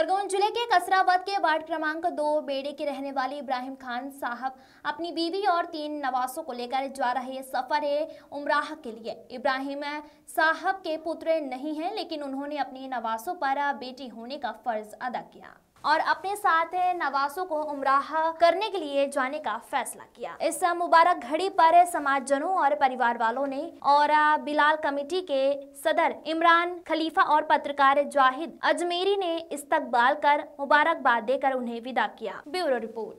खरगोन जिले के कसराबाद के वार्ड क्रमांक दो बेड़े के रहने वाले इब्राहिम खान साहब अपनी बीवी और तीन नवासों को लेकर जा रहे सफर है उमराह के लिए इब्राहिम साहब के पुत्र नहीं हैं लेकिन उन्होंने अपनी नवासों पर बेटी होने का फर्ज अदा किया और अपने साथ नवासों को उमराह करने के लिए जाने का फैसला किया इस मुबारक घड़ी पर समाज जनों और परिवार वालों ने और बिलाल कमेटी के सदर इमरान खलीफा और पत्रकार जाहिद अजमेरी ने इस्तकबाल कर मुबारकबाद देकर उन्हें विदा किया ब्यूरो रिपोर्ट